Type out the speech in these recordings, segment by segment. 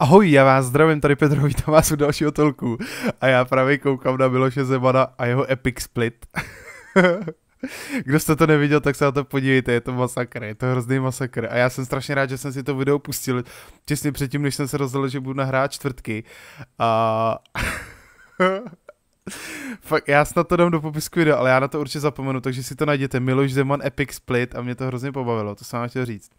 Ahoj, já vás zdravím, tady Petr vítám vás u dalšího tolku. A já právě koukám na Miloše Zemana a jeho epic split. Kdo jste to neviděl, tak se na to podívejte, je to masakr, je to hrozný masakr. A já jsem strašně rád, že jsem si to video pustil těsně předtím, než jsem se rozhodl, že budu nahrát čtvrtky. A... Fakt, já snad to dám do popisku video, ale já na to určitě zapomenu, takže si to najděte. Miloš Zeman Epic Split a mě to hrozně pobavilo, to jsem vám chtěl říct.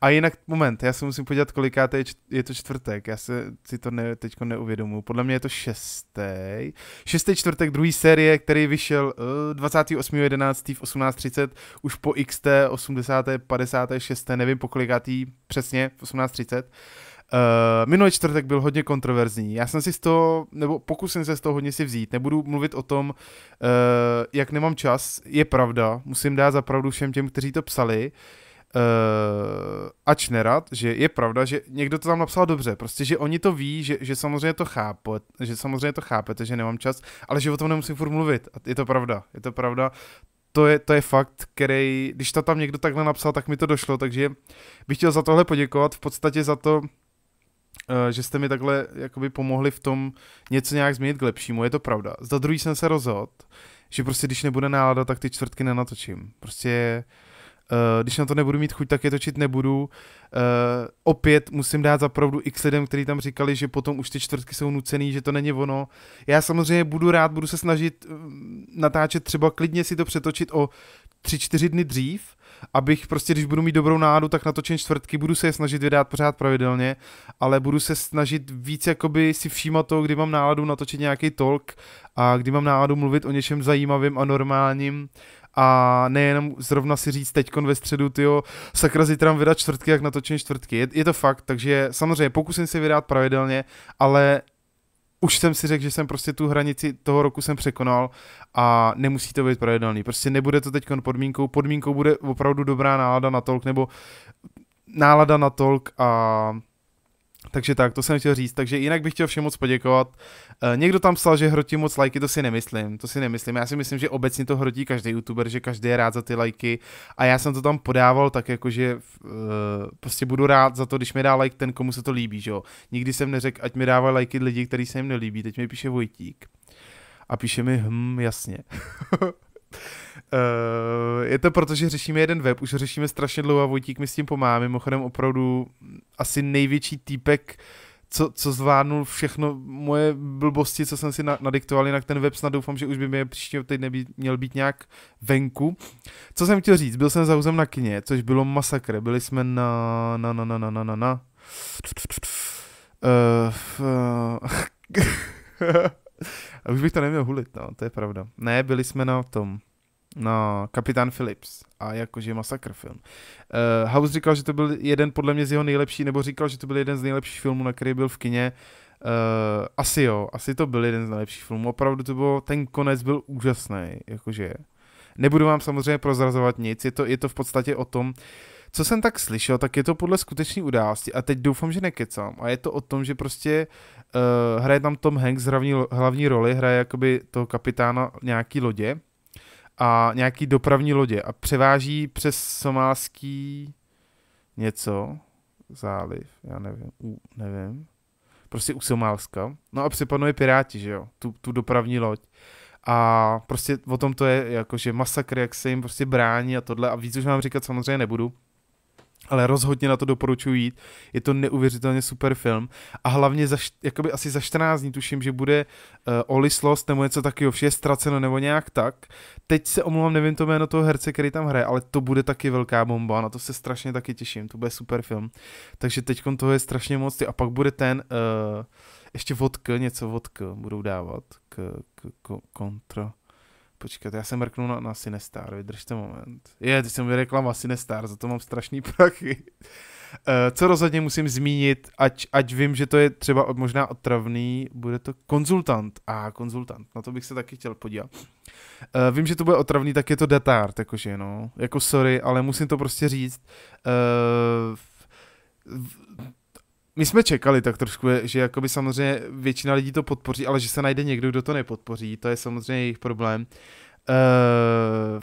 A jinak, moment, já se musím podívat, koliká je, je to čtvrtek, já se si to ne, teď neuvědomuji. Podle mě je to šestý. Šestý čtvrtek druhý série, který vyšel uh, eh, 28.11. v 18.30, už po XT 80. 56. nevím po kolikátý přesně v 18.30. Uh, minulý čtvrtek byl hodně kontroverzní. Já jsem si z toho, nebo pokusím se z toho hodně si vzít. Nebudu mluvit o tom, uh, jak nemám čas. Je pravda, musím dát za pravdu všem těm, kteří to psali. Uh, ač nerad, že je pravda, že někdo to tam napsal dobře, prostě, že oni to ví, že, že samozřejmě to chápe, že samozřejmě to chápete, že nemám čas, ale že o tom nemusím furt mluvit. A je to pravda, je to pravda to je, to je fakt, který, když to tam někdo takhle napsal, tak mi to došlo, takže bych chtěl za tohle poděkovat, v podstatě za to, Eh, že jste mi takhle jakoby pomohli v tom něco nějak změnit k lepšímu, je to pravda. Za druhý jsem se rozhodl, že prostě když nebude nálada, tak ty čtvrtky nenatočím. Prostě eh, když na to nebudu mít chuť, tak je točit nebudu. Eh, opět musím dát za pravdu x lidem, kteří tam říkali, že potom už ty čtvrtky jsou nucený, že to není ono. Já samozřejmě budu rád, budu se snažit mm, natáčet třeba klidně si to přetočit o tři, čtyři dny dřív, abych prostě, když budu mít dobrou nádu, tak natočím čtvrtky, budu se je snažit vydat pořád pravidelně, ale budu se snažit víc jakoby si všímat to, kdy mám náladu natočit nějaký talk a kdy mám náladu mluvit o něčem zajímavým a normálním a nejenom zrovna si říct teďkon ve středu, tyjo, sakra zítra vydat čtvrtky, jak natočím čtvrtky. Je, je, to fakt, takže samozřejmě pokusím se vydat pravidelně, ale už jsem si řekl, že jsem prostě tu hranici toho roku jsem překonal a nemusí to být projednaný. Prostě nebude to teď podmínkou. Podmínkou bude opravdu dobrá nálada na tolk nebo nálada na tolk a takže tak, to jsem chtěl říct. Takže jinak bych chtěl všem moc poděkovat. E, někdo tam psal, že hrotí moc lajky, to si nemyslím. To si nemyslím. Já si myslím, že obecně to hrotí každý youtuber, že každý je rád za ty lajky. A já jsem to tam podával tak jako, že e, prostě budu rád za to, když mi dá like ten, komu se to líbí, že jo. Nikdy jsem neřekl, ať mi dávají lajky lidi, který se jim nelíbí. Teď mi píše Vojtík. A píše mi, hm, jasně. Eh, je to proto, že řešíme jeden web, už ho řešíme strašně dlouho a Vojtík mi s tím pomáhá. Mimochodem opravdu asi největší týpek, co, co zvládnul všechno moje blbosti, co jsem si na, nadiktoval, jinak ten web snad doufám, že už by mě příště teď být, měl být nějak venku. Co jsem chtěl říct, byl jsem za na kně, což bylo masakr, byli jsme na, na, na, na, na, na, na, na. Uh, uh, už bych to neměl hulit, no, to je pravda. Ne, byli jsme na tom, na Kapitán Phillips a jakože masakr film. Uh, House říkal, že to byl jeden podle mě z jeho nejlepší, nebo říkal, že to byl jeden z nejlepších filmů, na který byl v kině. Uh, asi jo, asi to byl jeden z nejlepších filmů. Opravdu to bylo, ten konec byl úžasný, jakože. Nebudu vám samozřejmě prozrazovat nic, je to, je to v podstatě o tom, co jsem tak slyšel, tak je to podle skutečné události a teď doufám, že nekecám. A je to o tom, že prostě uh, hraje tam Tom Hanks hlavní, hlavní roli, hraje jakoby toho kapitána nějaký lodě a nějaký dopravní lodě a převáží přes somálský něco, záliv, já nevím, u, nevím, prostě u Somálska. No a přepanuje piráti, že jo, tu, tu dopravní loď. A prostě o tom to je, jakože masakr, jak se jim prostě brání a tohle a víc už vám říkat samozřejmě nebudu ale rozhodně na to doporučuji jít. Je to neuvěřitelně super film a hlavně za, jakoby asi za 14 dní tuším, že bude uh, eh, Olislost nebo něco takového, vše je ztraceno nebo nějak tak. Teď se omlouvám, nevím to jméno toho herce, který tam hraje, ale to bude taky velká bomba, na to se strašně taky těším, to bude super film. Takže teď toho je strašně moc a pak bude ten uh, ještě vodka, něco vodka budou dávat k, k, k kontra počkat, já se mrknu na, na Sinestar, vydržte moment. Je, teď jsem reklama Sinestar, za to mám strašný prachy. Eh, co rozhodně musím zmínit, ať, ať vím, že to je třeba možná otravný, bude to konzultant. A ah, konzultant, na to bych se taky chtěl podívat. Eh, vím, že to bude otravný, tak je to datár, jakože no. Jako sorry, ale musím to prostě říct. Eh, v my jsme čekali tak trošku, že jakoby samozřejmě většina lidí to podpoří, ale že se najde někdo, kdo to nepodpoří, to je samozřejmě jejich problém. Uh,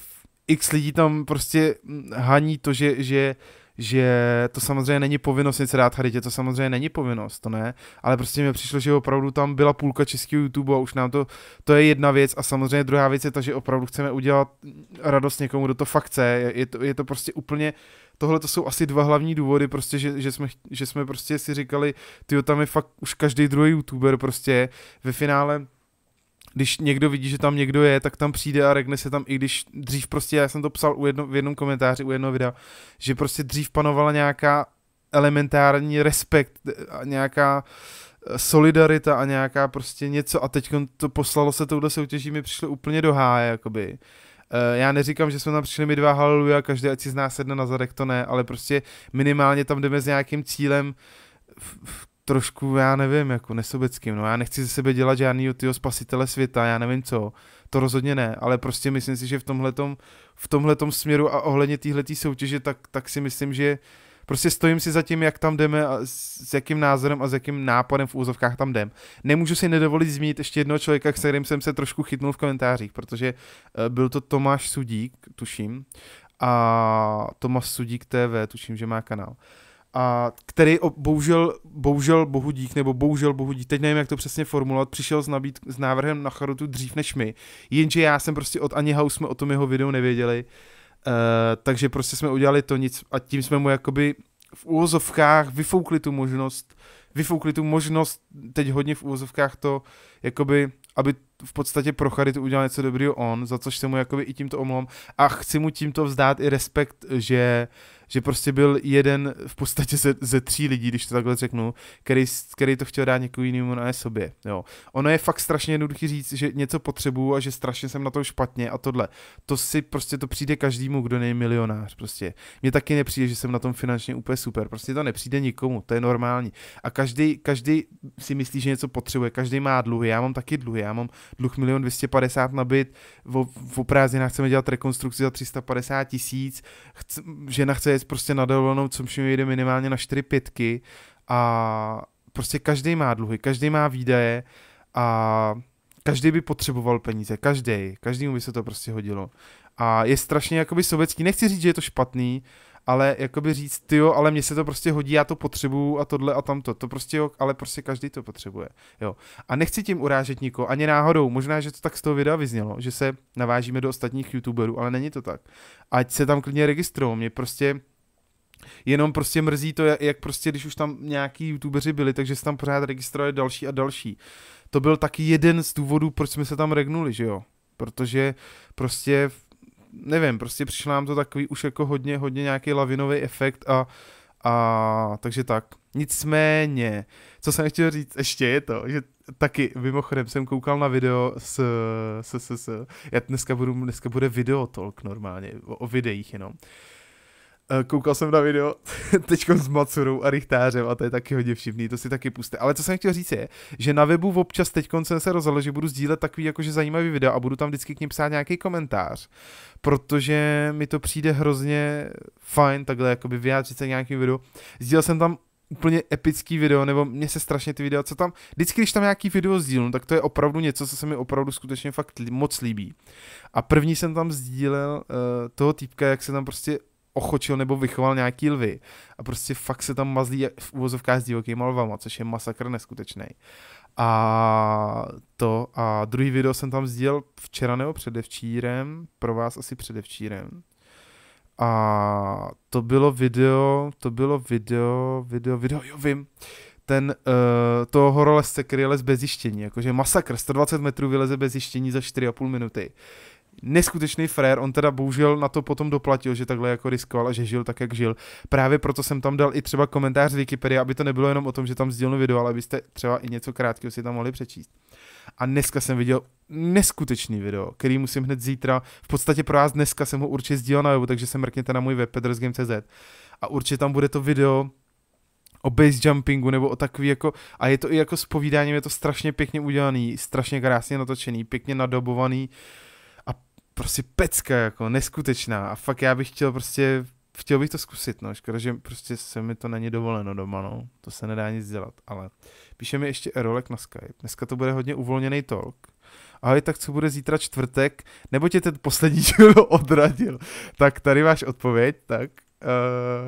x lidí tam prostě hm, haní to, že, že uh, že to samozřejmě není povinnost nic dát charitě, to samozřejmě není povinnost, to ne, ale prostě mi přišlo, že opravdu tam byla půlka českého YouTube a už nám to, to je jedna věc a samozřejmě druhá věc je ta, že opravdu chceme udělat radost někomu, kdo to fakt chce, je to, je to prostě úplně, tohle to jsou asi dva hlavní důvody, prostě, že, že, jsme, že jsme prostě si říkali, ty tam je fakt už každý druhý YouTuber prostě ve finále když někdo vidí, že tam někdo je, tak tam přijde a regne se tam, i když dřív prostě, já jsem to psal u jedno, v jednom komentáři, u jednoho videa, že prostě dřív panovala nějaká elementární respekt, a nějaká eh, solidarita a nějaká prostě něco a teď to poslalo se touhle soutěží, mi přišlo úplně do háje, jakoby. Eh, já neříkám, že jsme tam přišli my dva haleluja, každý ať si z nás sedne na zadek, to ne, ale prostě minimálně tam jdeme s nějakým cílem, trošku, já nevím, jako nesobeckým, no já nechci ze sebe dělat žádný tyho spasitele světa, já nevím co, to rozhodně ne, ale prostě myslím si, že v tomhletom, v tomhletom směru a ohledně téhletý soutěže, tak, tak si myslím, že prostě stojím si za tím, jak tam jdeme a s jakým názorem a s jakým nápadem v úzovkách tam jdem. Nemůžu si nedovolit zmínit ještě jednoho člověka, s kterým jsem se trošku chytnul v komentářích, protože eh, byl to Tomáš Sudík, tuším, a Tomáš Sudík TV, tuším, že má kanál. Uh, a který bohužel, bohužel bohu dík, nebo bohužel bohu dík, teď nevím, jak to přesně formulovat, přišel s, nabít, s návrhem na charotu dřív než my, jenže já jsem prostě od Ani House jsme o tom jeho videu nevěděli, uh, takže prostě jsme udělali to nic a tím jsme mu jakoby v úvozovkách vyfoukli tu možnost, vyfoukli tu možnost, teď hodně v úvozovkách to, jakoby, aby v podstatě pro charitu udělal něco dobrýho on, za což se mu jakoby i tímto omlouvám a chci mu tímto vzdát i respekt, že že prostě byl jeden v podstatě ze, ze tří lidí, když to takhle řeknu, který, který to chtěl dát někomu jinému, na sobě. Jo. Ono je fakt strašně jednoduchý říct, že něco potřebuju a že strašně jsem na tom špatně a tohle. To si prostě to přijde každému, kdo není milionář. Prostě. Mně taky nepřijde, že jsem na tom finančně úplně super. Prostě to nepřijde nikomu, to je normální. A každý, každý si myslí, že něco potřebuje, každý má dluhy. Já mám taky dluhy, já mám dluh 1 250 na byt, v, v prázdninách chceme dělat rekonstrukci za 350 tisíc, žena chce jít prostě na dovolenou, co mi jde minimálně na 4 pětky a prostě každý má dluhy, každý má výdaje a každý by potřeboval peníze, každý, každému by se to prostě hodilo. A je strašně jakoby sovětský, nechci říct, že je to špatný, ale jakoby říct, ty jo, ale mně se to prostě hodí, já to potřebuju a tohle a tamto, to prostě jo, ale prostě každý to potřebuje, jo. A nechci tím urážet nikoho, ani náhodou, možná, že to tak z toho videa vyznělo, že se navážíme do ostatních youtuberů, ale není to tak. Ať se tam klidně registrou, mě prostě Jenom prostě mrzí to, jak prostě, když už tam nějaký youtubeři byli, takže se tam pořád registrovali další a další. To byl taky jeden z důvodů, proč jsme se tam regnuli, že jo? Protože prostě nevím, prostě přišel nám to takový už jako hodně, hodně nějaký lavinový efekt a, a takže tak. Nicméně, co jsem chtěl říct ještě je to, že taky mimochodem jsem koukal na video s, s, s, s já dneska, budu, dneska bude video talk normálně, o, o videích jenom. Uh, Eh, koukal jsem na video teďkom s Macurou a Richtářem a to je taky hodně všivný, to si taky puste. Ale co jsem chtěl říct je, že na webu občas teď jsem se rozhodl, že budu sdílet takový jakože zajímavý video a budu tam vždycky k ním psát nějaký komentář, protože mi to přijde hrozně fajn takhle jakoby vyjádřit se nějakým videu. Sdílel jsem tam úplně epický video, nebo mě se strašně ty videa, co tam, vždycky, když tam nějaký video sdílnu, tak to je opravdu něco, co se mi opravdu skutečně fakt moc líbí. A první jsem tam sdílel uh, toho týpka, jak se tam prostě ochočil nebo vychoval nějaký lvy a prostě fakt se tam mazlí v úvozovkách s divokýma lvama, což je masakr neskutečný. A to a druhý video jsem tam sdílel včera nebo předevčírem, pro vás asi předevčírem. A to bylo video, to bylo video, video, video, jo vím, ten, uh, toho horolezce, který lez bez zjištění, jakože masakr, 120 metrů vyleze bez zjištění za 4,5 minuty neskutečný frér, on teda bohužel na to potom doplatil, že takhle jako riskoval a že žil tak, jak žil. Právě proto jsem tam dal i třeba komentář z Wikipedia, aby to nebylo jenom o tom, že tam sdílnu video, ale abyste třeba i něco krátkého si tam mohli přečíst. A dneska jsem viděl neskutečný video, který musím hned zítra, v podstatě pro vás dneska jsem ho určitě sdílel na webu, takže se mrkněte na můj web pedrosgame.cz a určitě tam bude to video, o base jumpingu nebo o takový jako, a je to i jako s povídáním, je to strašně pěkně udělaný, strašně krásně natočený, pěkně nadobovaný, uh, prostě pecka, jako neskutečná. A fakt já bych chtěl prostě, chtěl bych to zkusit, no. Škoda, že prostě se mi to není dovoleno doma, no. To se nedá nic dělat, ale píše mi ještě Erolek na Skype. Dneska to bude hodně uvolněný talk. Ahoj, tak co bude zítra čtvrtek? Nebo tě ten poslední člověk odradil? Tak tady máš odpověď, tak.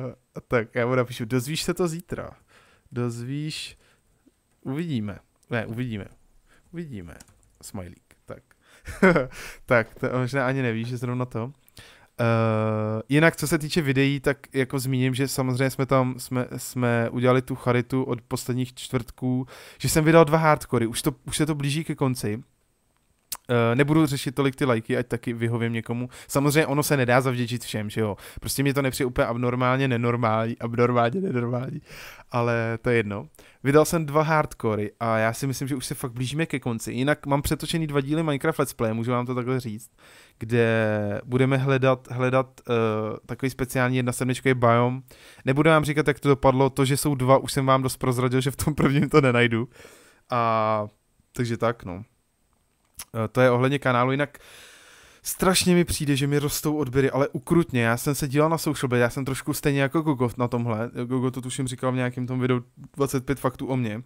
Uh, tak já mu napíšu, dozvíš se to zítra. Dozvíš, uvidíme. Ne, uvidíme. Uvidíme. Smajlík, tak. tak to možná ani nevíš, že zrovna to. Uh, jinak, co se týče videí, tak jako zmíním, že samozřejmě jsme tam jsme, jsme udělali tu charitu od posledních čtvrtků, že jsem vydal dva hardcory, už, to, už se to blíží ke konci. Uh, nebudu řešit tolik ty lajky, ať taky vyhovím někomu. Samozřejmě ono se nedá zavděčit všem, že jo. Prostě mě to nepřijde úplně abnormálně, nenormální, abnormálně, nenormální, ale to je jedno. Vydal jsem dva hardcory a já si myslím, že už se fakt blížíme ke konci. Jinak mám přetočený dva díly Minecraft Let's Play, můžu vám to takhle říct, kde budeme hledat, hledat uh, takový speciální jedna je biom. Nebudu vám říkat, jak to dopadlo, to, že jsou dva, už jsem vám dost prozradil, že v tom prvním to nenajdu. A takže tak, no. Uh, to je ohledně kanálu, jinak uh, strašně mi přijde, že mi rostou odběry, ale ukrutně. Já jsem se díval na social media, já jsem trošku stejně jako Gogo na tomhle. Gogo to tuším říkal v nějakém tom videu 25 faktů o mně,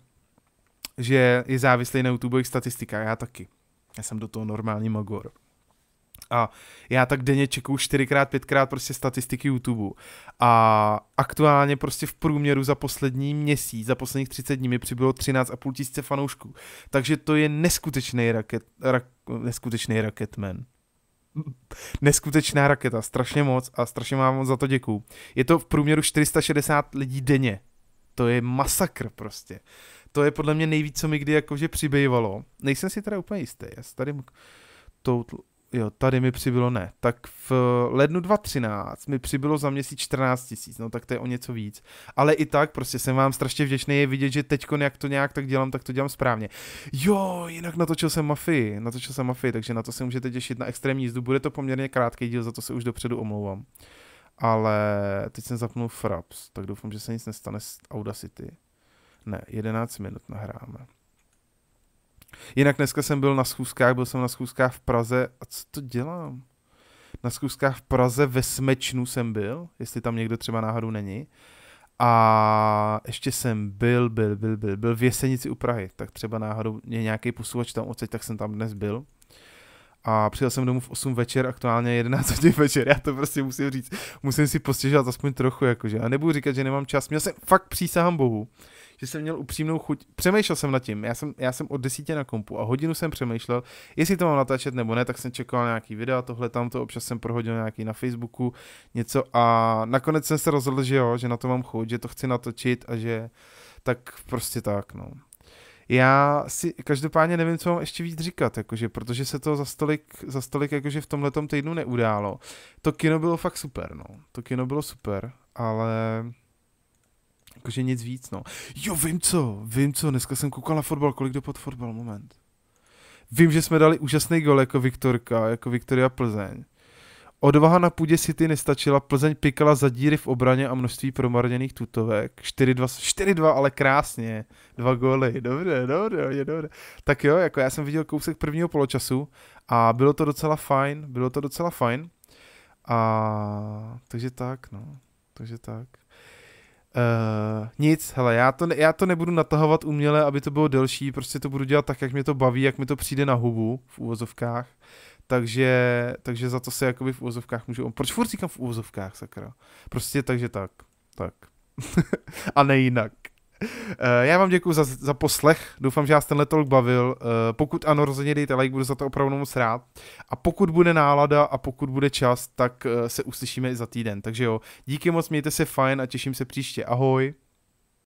že je závislý na YouTubeových statistikách. Já taky. Já jsem do toho normální magor. A já tak denně čekuju 5 pětkrát prostě statistiky YouTube. A aktuálně prostě v průměru za poslední měsíc, za posledních 30 dní mi přibylo 13,5 tisíce fanoušků. Takže to je neskutečný raket, rak, neskutečný raketman neskutečná raketa, strašně moc a strašně mám moc za to děkuju. Je to v průměru 460 lidí denně. To je masakr prostě. To je podle mě nejvíc, co mi kdy jakože přibývalo. Nejsem si teda úplně jistý. Já tady total jo, tady mi přibylo ne. Tak v eh, lednu 2013 mi přibylo za měsíc 14 tisíc, no tak to je o něco víc. Ale i tak prostě jsem vám strašně vděčný je vidět, že teď jak to nějak tak dělám, tak to dělám správně. Jo, jinak natočil jsem mafii, natočil jsem mafii, takže na to se můžete těšit na extrémní jízdu. Bude to poměrně krátký díl, za to se už dopředu omlouvám. Ale teď jsem zapnul Fraps, tak doufám, že se nic nestane s Audacity. Ne, 11 minut nahráme. Jinak dneska jsem byl na schůzkách, byl jsem na schůzkách v Praze. A co to dělám? Na schůzkách v Praze ve Smečnu jsem byl, jestli tam někdo třeba náhodou není. A ještě jsem byl, byl, byl, byl, byl v Jesenici u Prahy, tak třeba náhodou je nějaký posluvač tam odsaď, tak jsem tam dnes byl. A přijel jsem domů v 8 večer, aktuálně 11 hodin večer, já to prostě musím říct, musím si postěžovat aspoň trochu, jakože. A nebudu říkat, že nemám čas, měl jsem, fakt přísahám bohu, že jsem měl upřímnou chuť. Přemýšlel jsem nad tím, já jsem, já jsem od desíti na kompu a hodinu jsem přemýšlel, jestli to mám natáčet nebo ne, tak jsem čekal nějaký video, tohle tamto, občas jsem prohodil nějaký na Facebooku, něco a nakonec jsem se rozhodl, že jo, že na to mám chuť, že to chci natočit a že tak prostě tak, no. Já si každopádně nevím, co mám ještě víc říkat, jakože, protože se to za stolik, za stolik jakože v tomhle týdnu neudálo. To kino bylo fakt super, no. To kino bylo super, ale Jakože nic víc, no. Jo, vím co, vím co, dneska jsem koukal na fotbal, kolik do pod fotbal, moment. Vím, že jsme dali úžasný gol jako Viktorka, jako Viktoria Plzeň. Odvaha na půdě City nestačila, Plzeň pikala za díry v obraně a množství promarněných tutovek. 4-2, 4-2 ale krásně. Dva góly, dobře, dobře, je dobře. Tak jo, jako já jsem viděl kousek prvního poločasu a bylo to docela fajn, bylo to docela fajn. A takže tak, no, takže tak. Uh, nic, hele, já to, já to nebudu natahovat uměle, aby to bylo delší, prostě to budu dělat tak, jak mě to baví, jak mi to přijde na hubu v úvozovkách, takže, takže za to se jakoby v úvozovkách můžu, proč furt říkám v úvozovkách, sakra, prostě takže tak, tak a ne jinak. Eh, já vám děkuji za, za poslech, doufám, že vás tenhle talk bavil. Eh, pokud ano, rozhodně dejte like, budu za to opravdu moc rád. A pokud bude nálada a pokud bude čas, tak eh, se uslyšíme i za týden. Takže jo, díky moc, mějte se fajn a těším se příště. Ahoj.